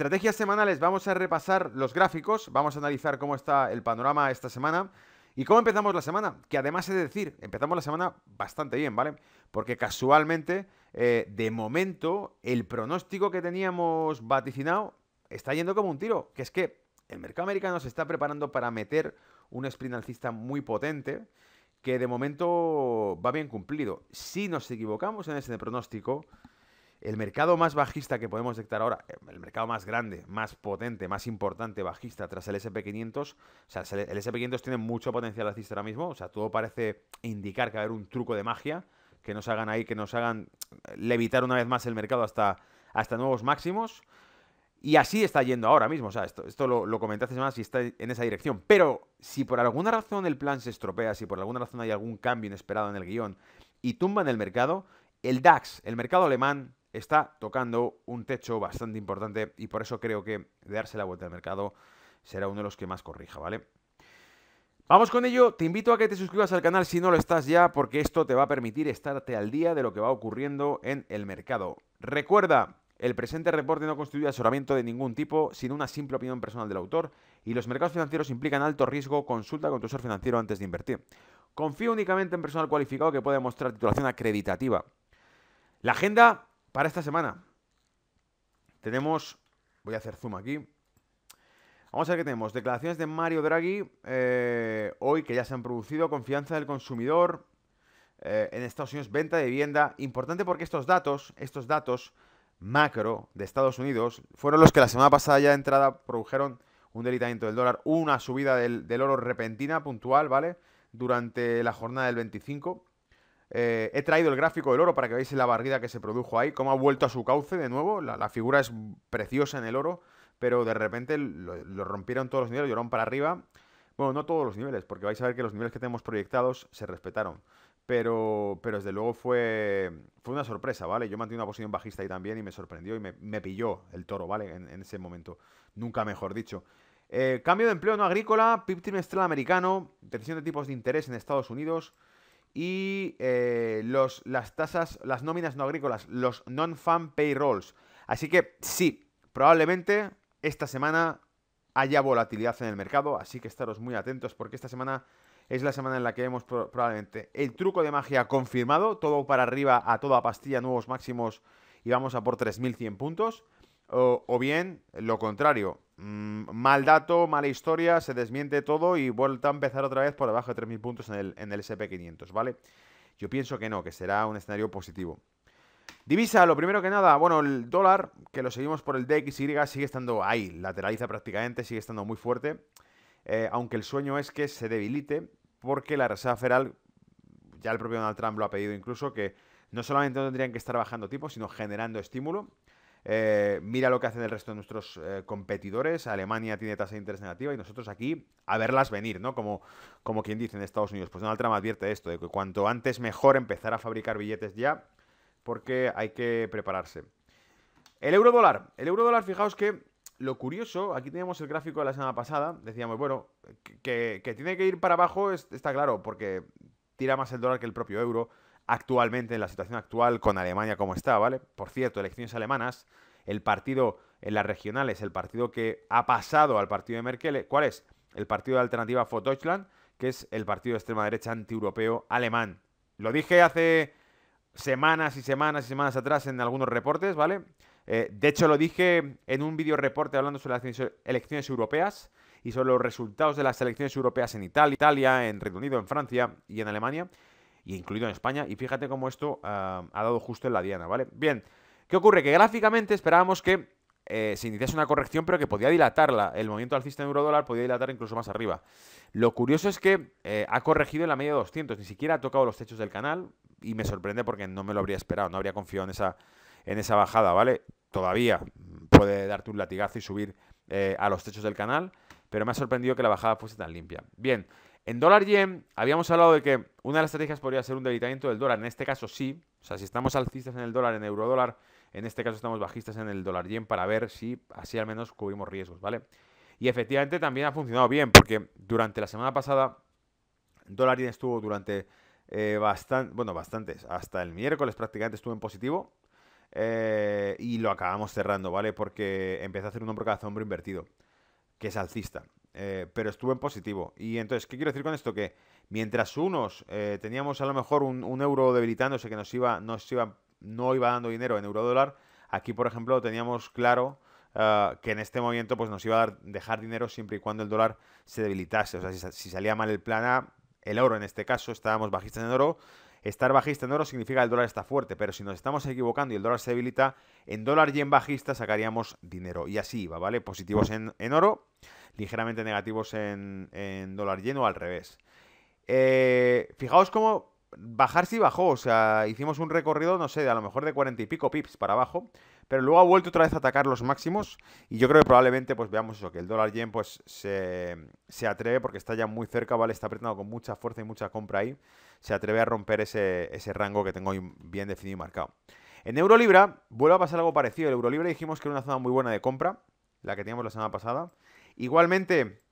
estrategias semanales vamos a repasar los gráficos, vamos a analizar cómo está el panorama esta semana y cómo empezamos la semana, que además he de decir, empezamos la semana bastante bien, ¿vale? Porque casualmente, eh, de momento, el pronóstico que teníamos vaticinado está yendo como un tiro, que es que el mercado americano se está preparando para meter un sprint alcista muy potente que de momento va bien cumplido. Si nos equivocamos en ese pronóstico, el mercado más bajista que podemos detectar ahora, eh, el mercado más grande, más potente, más importante bajista tras el SP500, o sea, el SP500 tiene mucho potencial alcista ahora mismo, o sea, todo parece indicar que va a haber un truco de magia, que nos hagan ahí, que nos hagan eh, levitar una vez más el mercado hasta, hasta nuevos máximos. Y así está yendo ahora mismo. O sea, esto, esto lo, lo comentaste más y está en esa dirección. Pero si por alguna razón el plan se estropea, si por alguna razón hay algún cambio inesperado en el guión y tumba en el mercado, el DAX, el mercado alemán, está tocando un techo bastante importante y por eso creo que darse la vuelta al mercado será uno de los que más corrija, ¿vale? Vamos con ello, te invito a que te suscribas al canal si no lo estás ya, porque esto te va a permitir estarte al día de lo que va ocurriendo en el mercado. Recuerda, el presente reporte no constituye asesoramiento de ningún tipo, sino una simple opinión personal del autor, y los mercados financieros implican alto riesgo, consulta con tu asesor financiero antes de invertir. Confío únicamente en personal cualificado que pueda mostrar titulación acreditativa. La agenda para esta semana tenemos, voy a hacer zoom aquí, Vamos a ver qué tenemos. Declaraciones de Mario Draghi eh, hoy que ya se han producido. Confianza del consumidor eh, en Estados Unidos, venta de vivienda. Importante porque estos datos, estos datos macro de Estados Unidos, fueron los que la semana pasada ya de entrada produjeron un delitamiento del dólar, una subida del, del oro repentina, puntual, ¿vale? Durante la jornada del 25. Eh, he traído el gráfico del oro para que veáis la barrida que se produjo ahí, cómo ha vuelto a su cauce de nuevo. La, figura es preciosa en el oro, pero de repente lo, rompieron todos los niveles, lloraron para arriba. Bueno, no todos los niveles, porque vais a ver que los niveles que tenemos proyectados se respetaron. Pero, desde luego fue, fue una sorpresa, ¿vale? Yo mantuve una posición bajista ahí también y me sorprendió y me, pilló el toro, ¿vale? En, ese momento. Nunca mejor dicho. Eh, cambio de empleo no agrícola, PIB trimestral americano, decisión de tipos de interés en Estados Unidos y eh, los, las tasas, las nóminas no agrícolas, los non-fan payrolls. Así que sí, probablemente esta semana haya volatilidad en el mercado, así que estaros muy atentos porque esta semana es la semana en la que vemos probablemente el truco de magia confirmado, todo para arriba a toda pastilla, nuevos máximos y vamos a por 3.100 puntos o, bien lo contrario. Mm, mal dato, mala historia, se desmiente todo y vuelta a empezar otra vez por debajo de 3.000 puntos en el, en el SP500, ¿vale? Yo pienso que no, que será un escenario positivo. Divisa, lo primero que nada, bueno, el dólar, que lo seguimos por el DXY, sigue estando ahí, lateraliza prácticamente, sigue estando muy fuerte, eh, aunque el sueño es que se debilite, porque la Reserva Federal, ya el propio Donald Trump lo ha pedido incluso, que no solamente no tendrían que estar bajando tipos, sino generando estímulo. Eh, mira lo que hacen el resto de nuestros eh, competidores. Alemania tiene tasa de interés negativa y nosotros aquí a verlas venir, ¿no? Como, como quien dice en Estados Unidos. Pues Donald Trump advierte esto, de que cuanto antes mejor empezar a fabricar billetes ya, porque hay que prepararse. El euro dólar. El euro dólar, fijaos que lo curioso, aquí teníamos el gráfico de la semana pasada, decíamos, bueno, que, tiene que ir para abajo está claro, porque tira más el dólar que el propio euro actualmente, en la situación actual con Alemania como está, ¿vale? Por cierto, elecciones alemanas, el partido en las regionales, el partido que ha pasado al partido de Merkel, ¿cuál es? El partido de Alternativa for Deutschland, que es el partido de extrema derecha antieuropeo alemán. Lo dije hace semanas y semanas y semanas atrás en algunos reportes, ¿vale? Eh, de hecho, lo dije en un vídeo reporte hablando sobre las elecciones europeas y sobre los resultados de las elecciones europeas en Italia, en Reino Unido, en Francia y en Alemania incluido en España. Y fíjate cómo esto ah, ha dado justo en la diana, ¿vale? Bien, ¿qué ocurre? Que gráficamente esperábamos que eh, se iniciase una corrección, pero que podía dilatarla. El movimiento alcista en euro podía dilatar incluso más arriba. Lo curioso es que eh, ha corregido en la media de 200, ni siquiera ha tocado los techos del canal y me sorprende porque no me lo habría esperado, no habría confiado en esa, en esa bajada, ¿vale? Todavía puede darte un latigazo y subir eh, a los techos del canal, pero me ha sorprendido que la bajada fuese tan limpia. Bien, en dólar yen habíamos hablado de que una de las estrategias podría ser un debilitamiento del dólar. En este caso sí. O sea, si estamos alcistas en el dólar, en euro dólar, en este caso estamos bajistas en el dólar yen para ver si así al menos cubrimos riesgos, ¿vale? Y efectivamente también ha funcionado bien, porque durante la semana pasada dólar yen estuvo durante eh, bastante, bueno, bastantes, hasta el miércoles prácticamente estuvo en positivo. Eh, y lo acabamos cerrando, ¿vale? Porque empezó a hacer un hombro cada hombro invertido, que es alcista. Eh, pero estuvo en positivo. Y entonces, ¿qué quiero decir con esto? Que mientras unos eh, teníamos a lo mejor un, euro debilitándose que nos iba, iba, no iba dando dinero en euro dólar, aquí, por ejemplo, teníamos claro ah, que en este momento pues, nos iba a dejar dinero siempre y cuando el dólar se debilitase. O sea, si, si salía mal el plan A, el oro en este caso, estábamos bajistas en oro, Estar bajista en oro significa el dólar está fuerte, pero si nos estamos equivocando y el dólar se debilita, en dólar y en bajista sacaríamos dinero. Y así va, ¿vale? Positivos en, oro, ligeramente negativos en, en dólar lleno al revés. Eh, fijaos cómo bajar sí bajó, o sea, hicimos un recorrido, no sé, a lo mejor de cuarenta y pico pips para abajo, pero luego ha vuelto otra vez a atacar los máximos y yo creo que probablemente pues veamos eso, que el dólar yen pues se, atreve porque está ya muy cerca, ¿vale? Está apretando con mucha fuerza y mucha compra ahí, se atreve a romper ese, ese rango que tengo bien definido y marcado. En Eurolibra vuelve a pasar algo parecido, el Eurolibra dijimos que era una zona muy buena de compra, la que teníamos la semana pasada. Igualmente,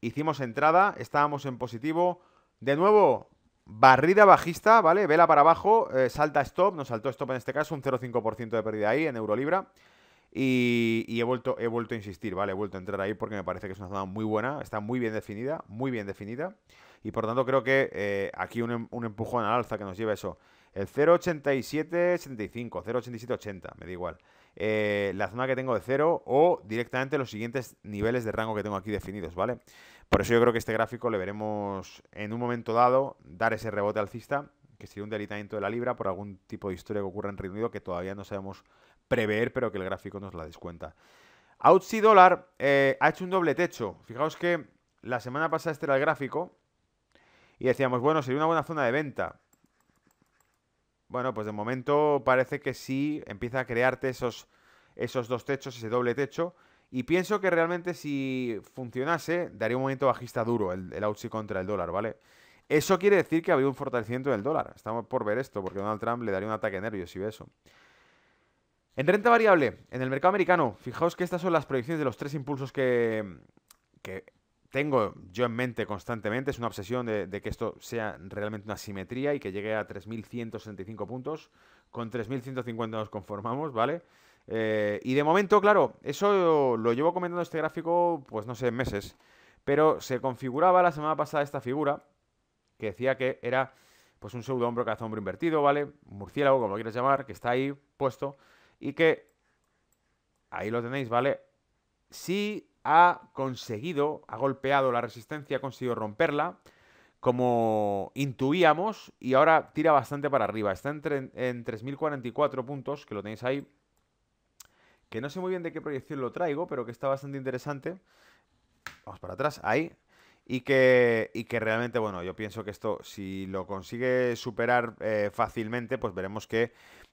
hicimos entrada, estábamos en positivo. De nuevo, Barrida bajista, ¿vale? Vela para abajo, eh, salta stop, nos saltó stop en este caso, un 0,5% de pérdida ahí en Eurolibra. Y, y, he, vuelto, he vuelto a insistir, ¿vale? He vuelto a entrar ahí porque me parece que es una zona muy buena, está muy bien definida, muy bien definida. Y por tanto creo que eh, aquí un, em, un, empujón al alza que nos lleva eso. El 0,87,75, 0,87,80, me da igual. Eh, la zona que tengo de cero o directamente los siguientes niveles de rango que tengo aquí definidos, ¿vale? Por eso yo creo que este gráfico le veremos en un momento dado dar ese rebote alcista, que sería un delitamiento de la libra por algún tipo de historia que ocurra en Reino Unido que todavía no sabemos prever, pero que el gráfico nos la descuenta. Outsi dólar eh, ha hecho un doble techo. Fijaos que la semana pasada este era el gráfico y decíamos, bueno, sería una buena zona de venta. Bueno, pues de momento parece que sí empieza a crearte esos, esos dos techos, ese doble techo. Y pienso que realmente si funcionase, daría un momento bajista duro el, el contra el dólar, ¿vale? Eso quiere decir que habría un fortalecimiento del dólar. Estamos por ver esto, porque Donald Trump le daría un ataque nervioso. si ve eso. En renta variable, en el mercado americano, fijaos que estas son las proyecciones de los tres impulsos que, que tengo yo en mente constantemente, es una obsesión de, que esto sea realmente una simetría y que llegue a 3.165 puntos. Con 3.150 nos conformamos, ¿vale? Eh, y de momento, claro, eso lo llevo comentando este gráfico, pues no sé, meses. Pero se configuraba la semana pasada esta figura que decía que era pues un pseudo hombro invertido, ¿vale? Murciélago, como lo quieras llamar, que está ahí puesto y que ahí lo tenéis, ¿vale? sí ha conseguido, ha golpeado la resistencia, ha conseguido romperla, como intuíamos, y ahora tira bastante para arriba. Está en, 3.044 puntos, que lo tenéis ahí, que no sé muy bien de qué proyección lo traigo, pero que está bastante interesante. Vamos para atrás, ahí. Y que, que realmente, bueno, yo pienso que esto, si lo consigue superar eh, fácilmente, pues veremos que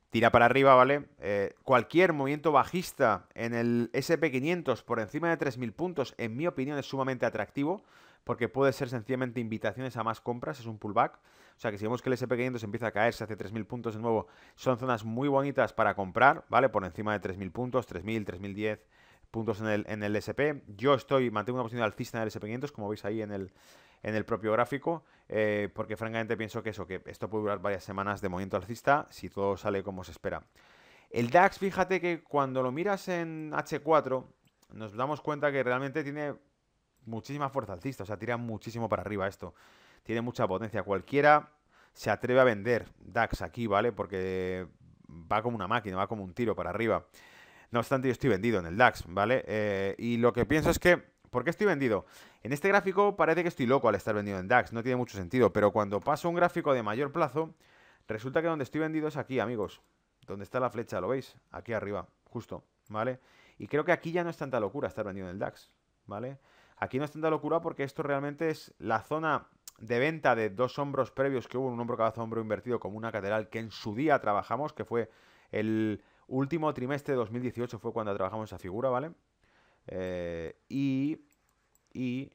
tira para arriba, ¿vale? Eh, cualquier movimiento bajista en el SP500 por encima de 3.000 puntos, en mi opinión, es sumamente atractivo porque puede ser sencillamente invitaciones a más compras, es un pullback. O sea que si vemos que el SP500 empieza a caerse hace 3.000 puntos de nuevo, son zonas muy bonitas para comprar, ¿vale? Por encima de 3.000 puntos, 3.000, 3.010 puntos en el, en el SP. Yo estoy, mantengo una posición alcista en el SP500, como veis ahí en el, en el propio gráfico, eh, porque francamente pienso que eso, que esto puede durar varias semanas de movimiento alcista si todo sale como se espera. El DAX, fíjate que cuando lo miras en H4, nos damos cuenta que realmente tiene muchísima fuerza alcista, o sea, tira muchísimo para arriba esto. Tiene mucha potencia. Cualquiera se atreve a vender DAX aquí, ¿vale? Porque va como una máquina, va como un tiro para arriba. No obstante, yo estoy vendido en el DAX, ¿vale? Eh, y lo que pienso es que ¿Por qué estoy vendido? En este gráfico parece que estoy loco al estar vendido en DAX, no tiene mucho sentido, pero cuando paso un gráfico de mayor plazo, resulta que donde estoy vendido es aquí, amigos, donde está la flecha, ¿lo veis? Aquí arriba, justo, ¿vale? Y creo que aquí ya no es tanta locura estar vendido en el DAX, ¿vale? Aquí no es tanta locura porque esto realmente es la zona de venta de dos hombros previos que hubo, un hombro cada hombro invertido como una catedral que en su día trabajamos, que fue el último trimestre de 2018 fue cuando trabajamos esa figura, ¿vale? Eh, y, y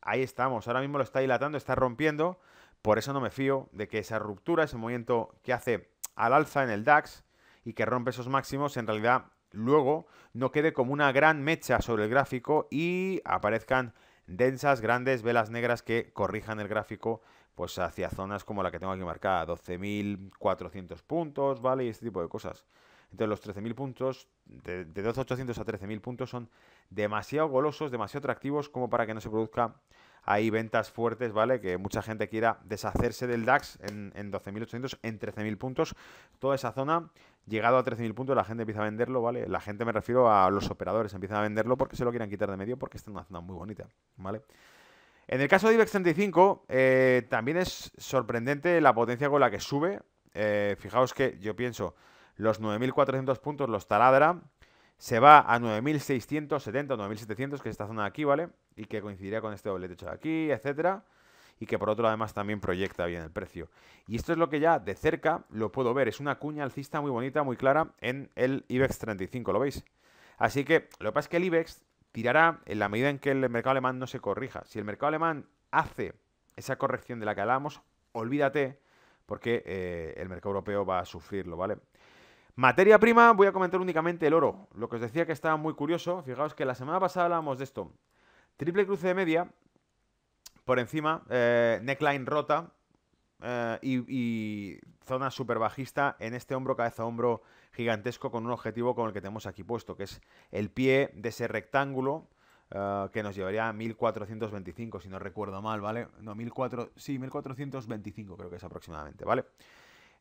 ahí estamos. Ahora mismo lo está dilatando, está rompiendo. Por eso no me fío de que esa ruptura, ese movimiento que hace al alza en el DAX y que rompe esos máximos, en realidad luego no quede como una gran mecha sobre el gráfico y aparezcan densas, grandes velas negras que corrijan el gráfico pues hacia zonas como la que tengo aquí marcada, 12.400 puntos, ¿vale? Y este tipo de cosas. De los 13.000 puntos, de, 2.800 12.800 a 13.000 puntos, son demasiado golosos, demasiado atractivos como para que no se produzca ahí ventas fuertes, ¿vale? Que mucha gente quiera deshacerse del DAX en, 12.800, en 13.000 puntos. Toda esa zona, llegado a 13.000 puntos, la gente empieza a venderlo, ¿vale? La gente me refiero a los operadores, empiezan a venderlo porque se lo quieren quitar de medio porque está en una zona muy bonita, ¿vale? En el caso de IBEX 35, eh, también es sorprendente la potencia con la que sube. Eh, fijaos que yo pienso, los 9.400 puntos los taladra, se va a 9.670, 9.700, que es esta zona de aquí, ¿vale? Y que coincidiría con este doble techo de aquí, etcétera. Y que por otro además también proyecta bien el precio. Y esto es lo que ya de cerca lo puedo ver. Es una cuña alcista muy bonita, muy clara en el IBEX 35, ¿lo veis? Así que lo que pasa es que el IBEX tirará en la medida en que el mercado alemán no se corrija. Si el mercado alemán hace esa corrección de la que hablábamos, olvídate porque eh, el mercado europeo va a sufrirlo, ¿vale? Materia prima, voy a comentar únicamente el oro. Lo que os decía que estaba muy curioso, fijaos que la semana pasada hablábamos de esto. Triple cruce de media, por encima, eh, neckline rota eh, y, zona super bajista en este hombro, cabeza hombro gigantesco con un objetivo con el que tenemos aquí puesto, que es el pie de ese rectángulo eh, que nos llevaría a 1425, si no recuerdo mal, ¿vale? No, sí, 1425 creo que es aproximadamente, ¿vale?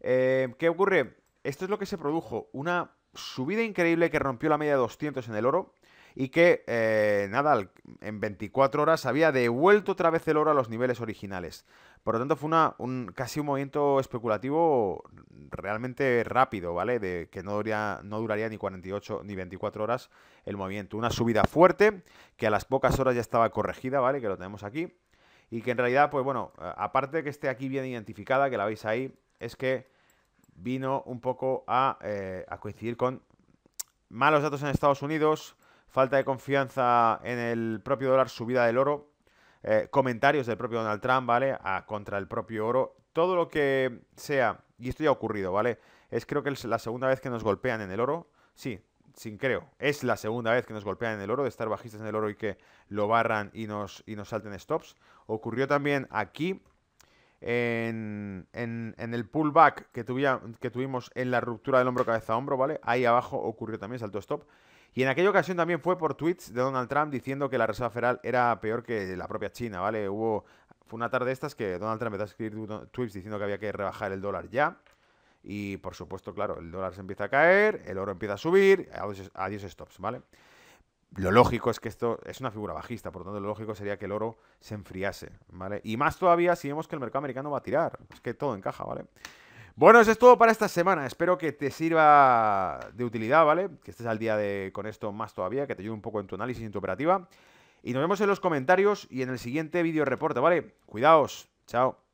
¿Qué ocurre? Esto es lo que se produjo, una subida increíble que rompió la media de 200 en el oro y que, eh, nada, en 24 horas había devuelto otra vez el oro a los niveles originales. Por lo tanto, fue una, un, casi un movimiento especulativo realmente rápido, ¿vale? De que no duraría, no duraría ni 48 ni 24 horas el movimiento. Una subida fuerte que a las pocas horas ya estaba corregida, ¿vale? Que lo tenemos aquí. Y que en realidad, pues bueno, aparte de que esté aquí bien identificada, que la veis ahí, es que vino un poco eh, a, coincidir con malos datos en Estados Unidos, falta de confianza en el propio dólar, subida del oro, eh, comentarios del propio Donald Trump, ¿vale? contra el propio oro, todo lo que sea, y esto ya ha ocurrido, ¿vale? Es creo que es la segunda vez que nos golpean en el oro, sí, sin creo, es la segunda vez que nos golpean en el oro, de estar bajistas en el oro y que lo barran y nos, y nos salten stops. Ocurrió también aquí en, el pullback que, que tuvimos en la ruptura del hombro cabeza a hombro, ¿vale? Ahí abajo ocurrió también, salto stop. Y en aquella ocasión también fue por tweets de Donald Trump diciendo que la Reserva Federal era peor que la propia China, ¿vale? Hubo, fue una tarde estas que Donald Trump empezó a escribir tweets diciendo que había que rebajar el dólar ya. Y por supuesto, claro, el dólar se empieza a caer, el oro empieza a subir, a adiós stops, ¿vale? lo lógico es que esto es una figura bajista, por lo tanto lo lógico sería que el oro se enfriase, ¿vale? Y más todavía si vemos que el mercado americano va a tirar, es que todo encaja, ¿vale? Bueno, eso es todo para esta semana, espero que te sirva de utilidad, ¿vale? Que estés al día de, con esto más todavía, que te ayude un poco en tu análisis, y en tu operativa. Y nos vemos en los comentarios y en el siguiente vídeo reporte, ¿vale? Cuidaos, chao.